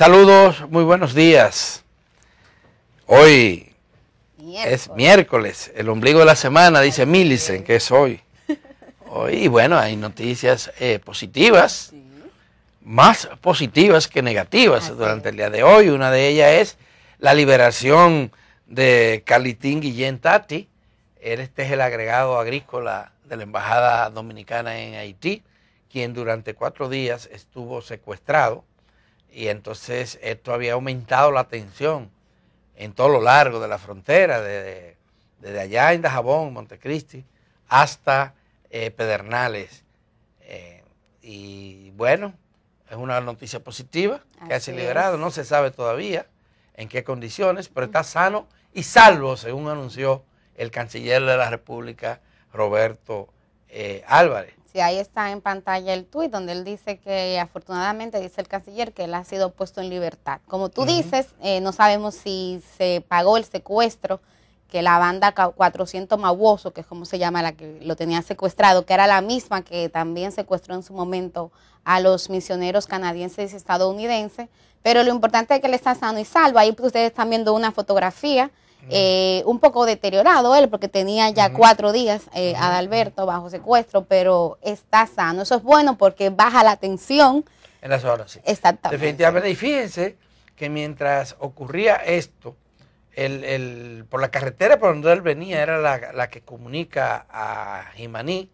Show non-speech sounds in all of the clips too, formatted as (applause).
Saludos, muy buenos días. Hoy es miércoles, el ombligo de la semana, dice Millicent, que es hoy. Hoy, bueno, hay noticias eh, positivas, más positivas que negativas durante el día de hoy. Una de ellas es la liberación de Carlitín Guillén Tati. Este es el agregado agrícola de la Embajada Dominicana en Haití, quien durante cuatro días estuvo secuestrado y entonces esto había aumentado la tensión en todo lo largo de la frontera, desde, allá en Dajabón, Montecristi, hasta eh, Pedernales. Eh, y bueno, es una noticia positiva que ha sido liberado, no se sabe todavía en qué condiciones, pero está sano y salvo, según anunció el canciller de la República, Roberto eh, Álvarez. Sí, ahí está en pantalla el tuit donde él dice que afortunadamente dice el canciller que él ha sido puesto en libertad. Como tú dices, eh, no sabemos si se pagó el secuestro que la banda 400 Mabuoso, que es como se llama la que lo tenía secuestrado, que era la misma que también secuestró en su momento a los misioneros canadienses y estadounidenses. Pero lo importante es que él está sano y salvo. Ahí ustedes están viendo una fotografía eh, un poco deteriorado él, porque tenía ya cuatro días eh, Adalberto bajo secuestro, pero está sano. Eso es bueno porque baja la tensión. En las horas, sí. Exactamente. Definitivamente. Y fíjense que mientras ocurría esto, el, el, por la carretera por donde él venía era la, que comunica a Jimaní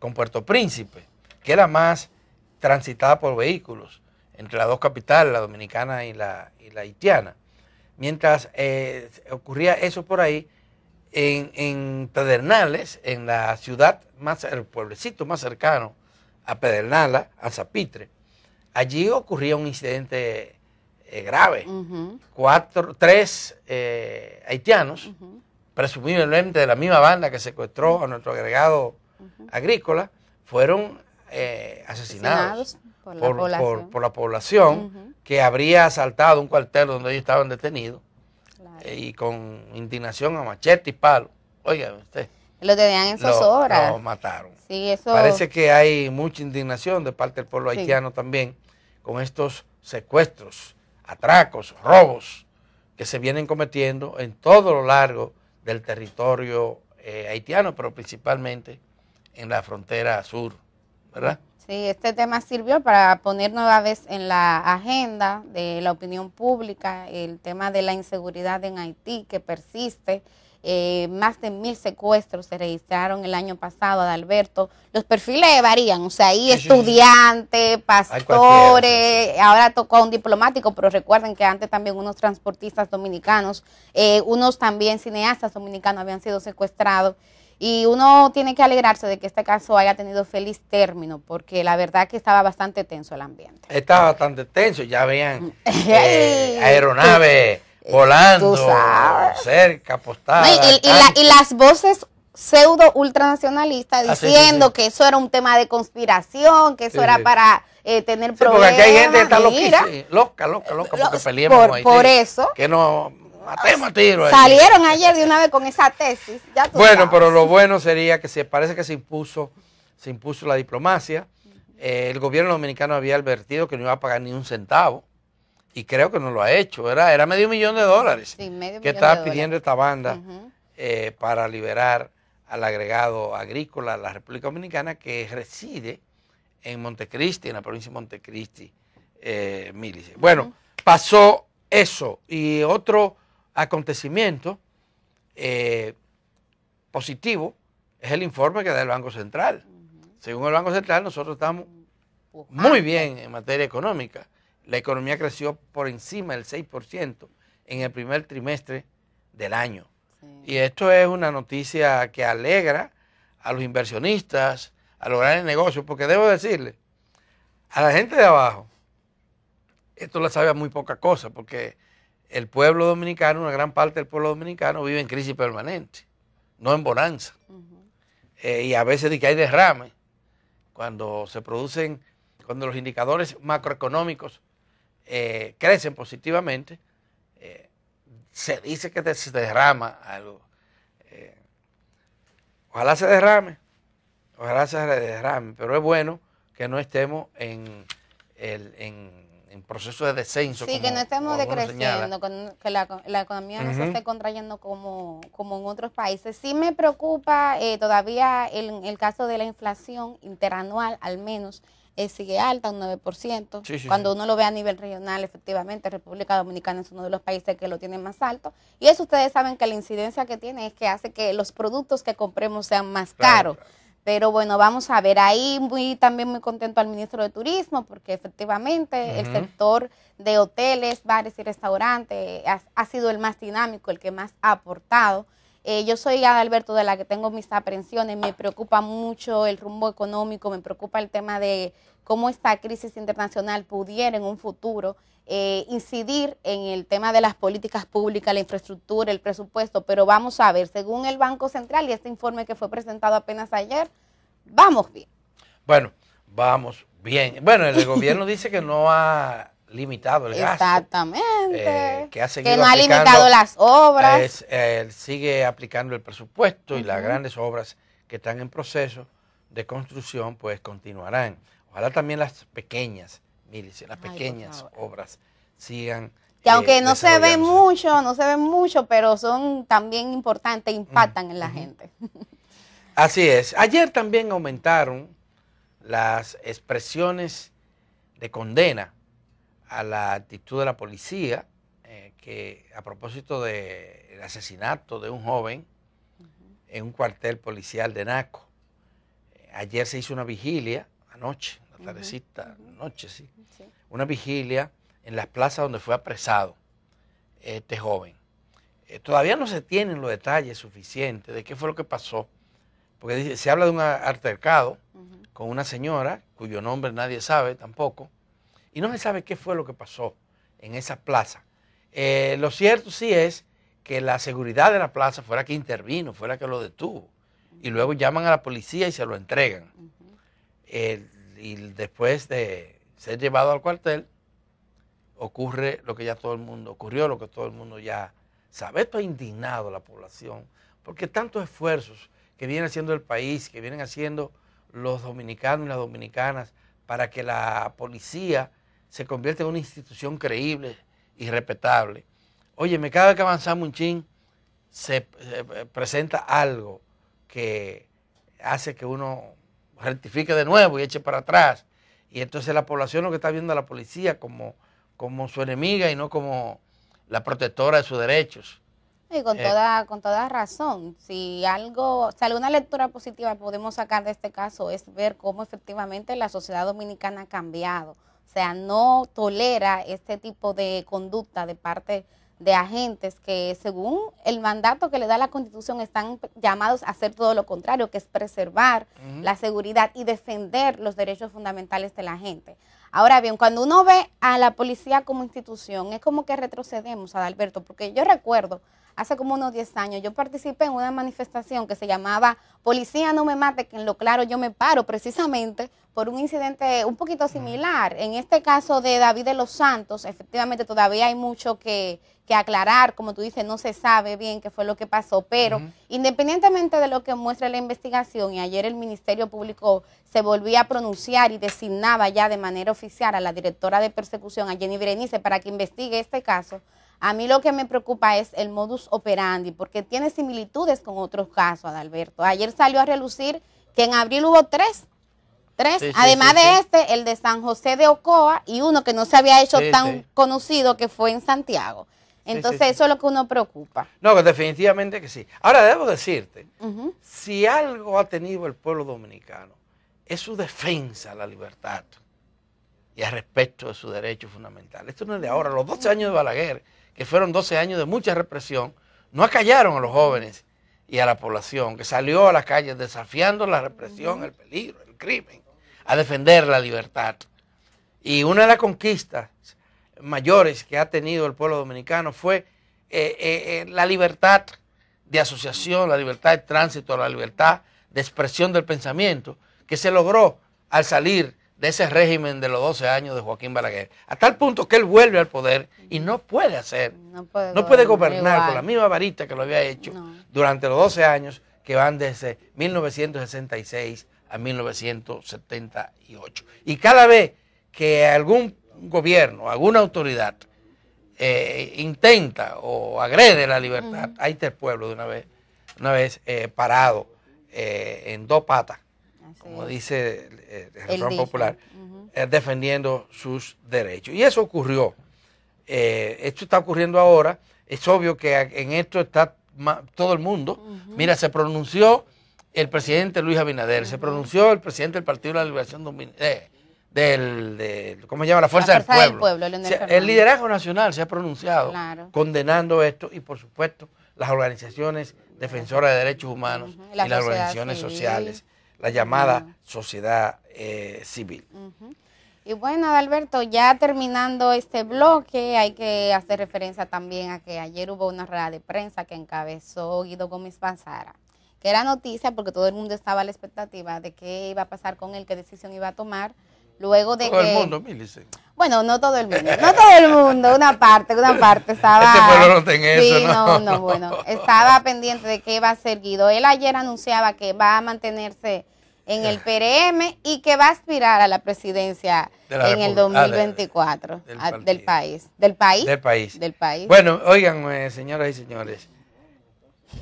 con Puerto Príncipe, que era más transitada por vehículos entre las dos capitales, la dominicana y la, y la haitiana mientras eh, ocurría eso por ahí, en, Pedernales, en la ciudad más, el pueblecito más cercano a Pedernala, a Zapitre, allí ocurría un incidente eh, grave. Cuatro, tres eh, haitianos, presumiblemente de la misma banda que secuestró a nuestro agregado agrícola, fueron asesinados, por la población que habría asaltado un cuartel donde ellos estaban detenidos eh, y con indignación a machete y palo. Oiga usted. Lo tenían en sus horas. Lo mataron. Sí, eso... Parece que hay mucha indignación de parte del pueblo haitiano también con estos secuestros, atracos, robos que se vienen cometiendo en todo lo largo del territorio eh, haitiano, pero principalmente en la frontera sur, ¿verdad? Sí, este tema sirvió para poner nueva vez en la agenda de la opinión pública el tema de la inseguridad en Haití que persiste. Eh, más de mil secuestros se registraron el año pasado, Adalberto. Los perfiles varían, o sea, hay estudiantes, pastores, ahora tocó a un diplomático, pero recuerden que antes también unos transportistas dominicanos, eh, unos también cineastas dominicanos habían sido secuestrados. Y uno tiene que alegrarse de que este caso haya tenido feliz término, porque la verdad que estaba bastante tenso el ambiente. Estaba bastante tenso, ya vean, mm. eh, (laughs) aeronaves volando cerca, apostadas. y, las voces pseudo ultranacionalistas ah, diciendo que eso era un tema de conspiración, que eso era para eh, tener problemas. Porque aquí hay gente que está loca, loca, loca, porque peleemos ahí, por eso. Que no tiro. Salieron ayer de una vez con esa tesis. bueno, pero lo bueno sería que se parece que se impuso, se impuso la diplomacia. Eh, el gobierno dominicano había advertido que no iba a pagar ni un centavo y creo que no lo ha hecho. Era, era medio millón de dólares que estaba pidiendo esta banda eh, para liberar al agregado agrícola de la República Dominicana que reside en Montecristi, en la provincia de Montecristi, eh, Bueno, pasó eso y otro acontecimiento eh, positivo es el informe que da el Banco Central. Según el Banco Central, nosotros estamos muy bien en materia económica. La economía creció por encima del 6% en el primer trimestre del año. Y esto es una noticia que alegra a los inversionistas, a lograr grandes negocios, porque debo decirle, a la gente de abajo, esto la sabe muy poca cosa, porque el pueblo dominicano, una gran parte del pueblo dominicano vive en crisis permanente, no en bonanza. Eh, y a veces de que hay derrame, cuando se producen, cuando los indicadores macroeconómicos eh, crecen positivamente, eh, se dice que se derrama algo. ojalá se derrame, ojalá se derrame, pero es bueno que no estemos en, el, en en proceso de descenso. Sí, que no estemos decreciendo, que la, economía no se esté contrayendo como, como en otros países. Sí me preocupa eh, todavía el, el caso de la inflación interanual, al menos. Eh, sigue alta, un 9%. Cuando uno lo ve a nivel regional, efectivamente, República Dominicana es uno de los países que lo tiene más alto. Y eso ustedes saben que la incidencia que tiene es que hace que los productos que compremos sean más caros. Pero bueno, vamos a ver ahí muy también muy contento al ministro de Turismo porque efectivamente el sector de hoteles, bares y restaurantes ha, sido el más dinámico, el que más ha aportado eh, yo soy Alberto de la que tengo mis aprensiones, me preocupa mucho el rumbo económico, me preocupa el tema de cómo esta crisis internacional pudiera en un futuro eh, incidir en el tema de las políticas públicas, la infraestructura, el presupuesto, pero vamos a ver, según el Banco Central y este informe que fue presentado apenas ayer, vamos bien. Bueno, vamos bien. Bueno, el gobierno dice que no ha limitado el gasto. Exactamente. Eh, que, ha no ha limitado las obras. Eh, sigue aplicando el presupuesto y las grandes obras que están en proceso de construcción, pues continuarán. Ojalá también las pequeñas, milicias, las pequeñas obras sigan. Que eh, aunque no se ve mucho, no se ve mucho, pero son también importantes, impactan en la gente. (laughs) Así es. Ayer también aumentaron las expresiones de condena a la actitud de la policía, eh, que a propósito del asesinato de un joven en un cuartel policial de Naco, eh, ayer se hizo una vigilia, anoche, la tardecita, sí, una vigilia en las plazas donde fue apresado eh, este joven. todavía no se tienen los detalles suficientes de qué fue lo que pasó, porque se habla de un altercado con una señora cuyo nombre nadie sabe tampoco y no se sabe qué fue lo que pasó en esa plaza. Eh, lo cierto sí es que la seguridad de la plaza fuera que intervino, fuera que lo detuvo. Y luego llaman a la policía y se lo entregan. y después de ser llevado al cuartel, ocurre lo que ya todo el mundo, ocurrió lo que todo el mundo ya sabe. Esto ha indignado a la población, porque tantos esfuerzos que viene haciendo el país, que vienen haciendo los dominicanos y las dominicanas para que la policía se convierte en una institución creíble y respetable. Oye, me cada vez que avanzamos un chin, se, eh, presenta algo que hace que uno rectifique de nuevo y eche para atrás. Y entonces la población lo que está viendo a la policía como, como su enemiga y no como la protectora de sus derechos. Y con, eh, toda, con toda razón, si algo, si alguna lectura positiva podemos sacar de este caso es ver cómo efectivamente la sociedad dominicana ha cambiado. O sea, no tolera este tipo de conducta de parte de agentes que según el mandato que le da la Constitución están llamados a hacer todo lo contrario, que es preservar la seguridad y defender los derechos fundamentales de la gente. Ahora bien, cuando uno ve a la policía como institución, es como que retrocedemos, Adalberto, porque yo recuerdo hace como unos 10 años, yo participé en una manifestación que se llamaba Policía no me mate, que en lo claro yo me paro, precisamente por un incidente un poquito similar. En este caso de David de los Santos, efectivamente todavía hay mucho que, que aclarar, como tú dices, no se sabe bien qué fue lo que pasó, pero independientemente de lo que muestra la investigación, y ayer el Ministerio Público se volvía a pronunciar y designaba ya de manera oficial a la directora de persecución, a Jenny Berenice, para que investigue este caso, a mí lo que me preocupa es el modus operandi, porque tiene similitudes con otros casos, Adalberto. Ayer salió a relucir que en abril hubo tres. Tres. Además de este, el de San José de Ocoa y uno que no se había hecho tan conocido que fue en Santiago. Entonces eso es lo que uno preocupa. No, definitivamente que sí. Ahora debo decirte, si algo ha tenido el pueblo dominicano, es su defensa a la libertad y al respeto de sus derechos fundamentales. Esto no es de ahora, los 12 años de Balaguer que fueron 12 años de mucha represión, no acallaron a los jóvenes y a la población, que salió a las calles desafiando la represión, el peligro, el crimen, a defender la libertad. Y una de las conquistas mayores que ha tenido el pueblo dominicano fue eh, eh, eh, la libertad de asociación, la libertad de tránsito, la libertad de expresión del pensamiento, que se logró al salir de ese régimen de los 12 años de Joaquín Balaguer, a tal punto que él vuelve al poder y no puede hacer, no puede, gobernar con la misma varita que lo había hecho durante los 12 años que van desde 1966 a 1978. Y cada vez que algún gobierno, alguna autoridad eh, intenta o agrede la libertad, ahí está el pueblo de una vez, una vez eh, parado eh, en dos patas como dice el, popular, eh, defendiendo sus derechos. Y eso ocurrió. Eh, esto está ocurriendo ahora. Es obvio que en esto está todo el mundo. Mira, se pronunció el presidente Luis Abinader, se pronunció el presidente del Partido de la Liberación Dominicana. Eh, del, ¿cómo se llama? La Fuerza, del, Pueblo. el liderazgo nacional se ha pronunciado condenando esto y, por supuesto, las organizaciones defensoras de derechos humanos y las organizaciones sociales la llamada sociedad eh, civil. Y bueno, Alberto, ya terminando este bloque, hay que hacer referencia también a que ayer hubo una rueda de prensa que encabezó Guido Gómez Panzara, que era noticia porque todo el mundo estaba a la expectativa de qué iba a pasar con él, qué decisión iba a tomar Luego de todo el mundo, Bueno, no todo el mundo, no todo el mundo, una parte, una parte estaba. Este pueblo no eso, sí, no, no, bueno, estaba pendiente de qué va a ser Guido. Él ayer anunciaba que va a mantenerse en el eh. PRM y que va a aspirar a la presidencia en el 2024 ah, del, ah, país. Del país. Del país. Del país. Bueno, oigan, eh, señoras y señores,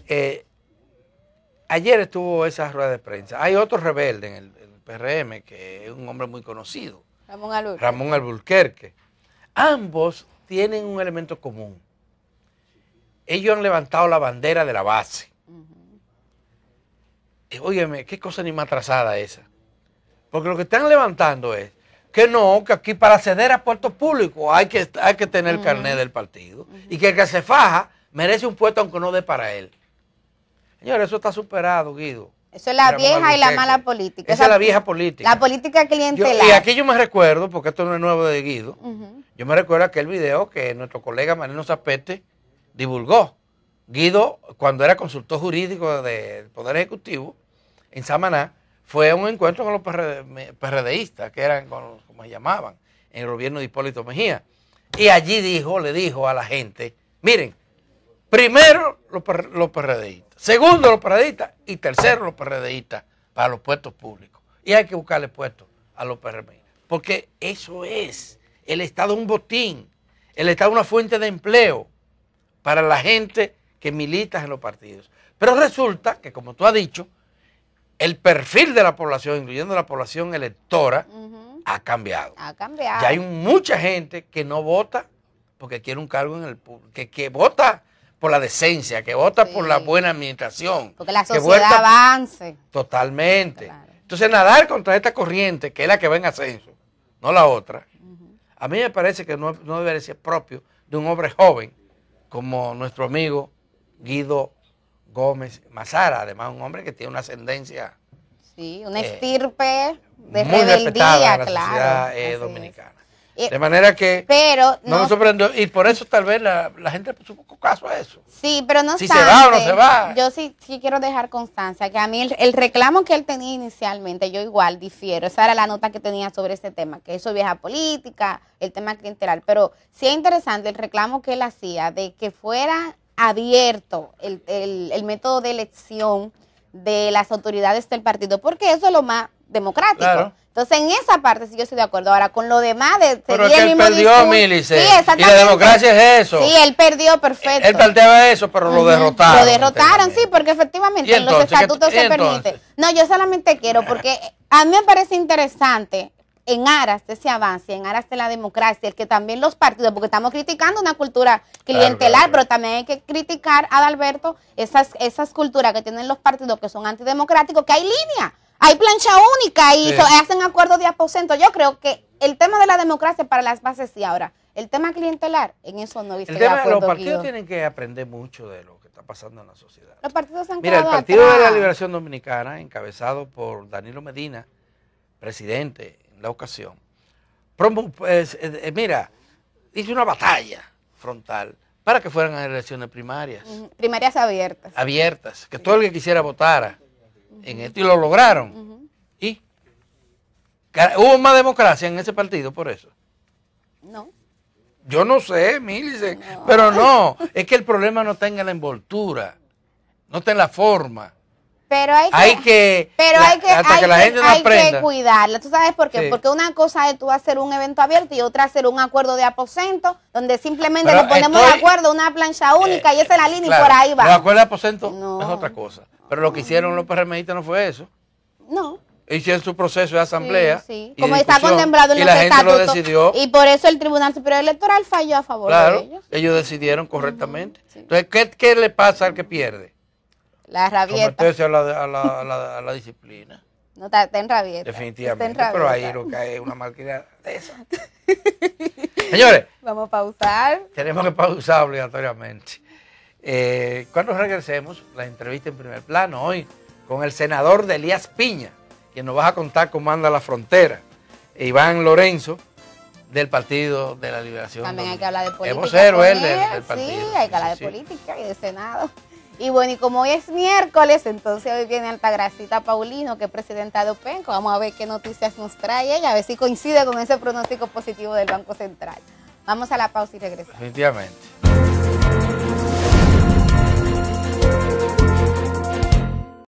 eh, ayer estuvo esa rueda de prensa. Hay otro rebelde en el, PRM, que es un hombre muy conocido. Ramón Alburquerque Ambos tienen un elemento común. Ellos han levantado la bandera de la base. y eh, Óyeme, qué cosa ni más atrasada esa. Porque lo que están levantando es que no, que aquí para acceder a puertos públicos hay que, que tener el carnet del partido. Y que el que se faja merece un puesto aunque no dé para él. Señor, eso está superado, Guido. Eso es la vieja y la mala política. Esa, es la vieja política. La política clientelar. y aquí yo me recuerdo, porque esto no es nuevo de Guido, yo me recuerdo aquel video que nuestro colega Marino Zapete divulgó. Guido, cuando era consultor jurídico del Poder Ejecutivo, en Samaná, fue a un encuentro con los PRDistas, que eran como se llamaban, en el gobierno de Hipólito Mejía. Y allí dijo, le dijo a la gente, miren, primero los, los PRDistas Segundo, los PRDistas Y tercero, los PRDistas para los puestos públicos. Y hay que buscarle puestos a los PRM. Porque eso es. El Estado un botín. El Estado es una fuente de empleo para la gente que milita en los partidos. Pero resulta que, como tú has dicho, el perfil de la población, incluyendo la población electora, ha cambiado. Ha cambiado. Y hay mucha gente que no vota porque quiere un cargo en el público, que, que vota por la decencia, que vota por la buena administración. Porque la sociedad avance. Totalmente. Entonces, nadar contra esta corriente, que es la que va en ascenso, no la otra, a mí me parece que no, no debería ser propio de un hombre joven como nuestro amigo Guido Gómez Mazara, además un hombre que tiene una ascendencia. Sí, una eh, estirpe de rebeldía, claro. la sociedad eh, dominicana. Eh, de manera que pero no, me sorprendió. Y por eso tal vez la, la gente puso un poco caso a eso. Sí, pero no Si se va o no se va. Yo sí, quiero dejar constancia que a mí el, reclamo que él tenía inicialmente, yo igual difiero. Esa era la nota que tenía sobre este tema, que eso vieja política, el tema clientelar. Pero sí es interesante el reclamo que él hacía de que fuera abierto el, el método de elección de las autoridades del partido, porque eso es lo más democrático. Entonces, en esa parte sí yo estoy de acuerdo. Ahora, con lo demás, de, Pero es que él perdió, Milice. Sí, y la democracia es eso. Sí, él perdió, perfecto. Él planteaba eso, pero lo derrotaron. Lo derrotaron, sí, porque efectivamente en los estatutos se permite. No, yo solamente quiero, porque a mí me parece interesante en aras de ese avance, en aras de la democracia, el que también los partidos, porque estamos criticando una cultura clientelar, pero también hay que criticar, Adalberto, esas, esas culturas que tienen los partidos que son antidemocráticos, que hay línea. Hay plancha única y hacen acuerdos de aposento. Yo creo que el tema de la democracia para las bases y ahora. El tema clientelar, en eso no viste el Los partidos tienen que aprender mucho de lo que está pasando en la sociedad. Los partidos han Mira, el Partido de la Liberación Dominicana, encabezado por Danilo Medina, presidente en la ocasión, promo, pues, eh, eh, mira, hizo una batalla frontal para que fueran a elecciones primarias. Primarias abiertas. Abiertas, que todo el que quisiera votara en esto y lo lograron. ¿Y? ¿Hubo más democracia en ese partido por eso? No. Yo no sé, Milice, pero no, es que el problema no está en la envoltura, no está en la forma. Pero hay que, pero hay que, que cuidarla. ¿Tú sabes por qué? Porque una cosa es tú hacer un evento abierto y otra hacer un acuerdo de aposento, donde simplemente le ponemos de acuerdo, una plancha eh, única y esa es la línea y por ahí va. El acuerdo de aposento no, es otra cosa. Pero lo que hicieron los PRMistas no fue eso. No hicieron su proceso de asamblea. Sí, Como está contemplado en y los Y por eso el Tribunal Superior Electoral falló a favor de ellos. Ellos decidieron correctamente. Entonces, ¿qué, ¿qué, le pasa al que pierde? La rabieta. a la, la, la, disciplina. No, está, en rabieta. Definitivamente. Pero ahí lo que hay es una máquina de eso (laughs) Señores. Vamos a pausar. Tenemos que pausar obligatoriamente. Eh, cuando regresemos, la entrevista en primer plano hoy con el senador de Elías Piña, quien nos va a contar cómo anda la frontera. Iván Lorenzo, del Partido de la Liberación. También hay que hablar de política. vocero él Sí, hay que hablar de política y de Senado. Y bueno, y como hoy es miércoles, entonces hoy viene alta grasita Paulino, que es presidenta de OPENCO. Vamos a ver qué noticias nos trae ella, a ver si coincide con ese pronóstico positivo del Banco Central. Vamos a la pausa y regresamos. Definitivamente.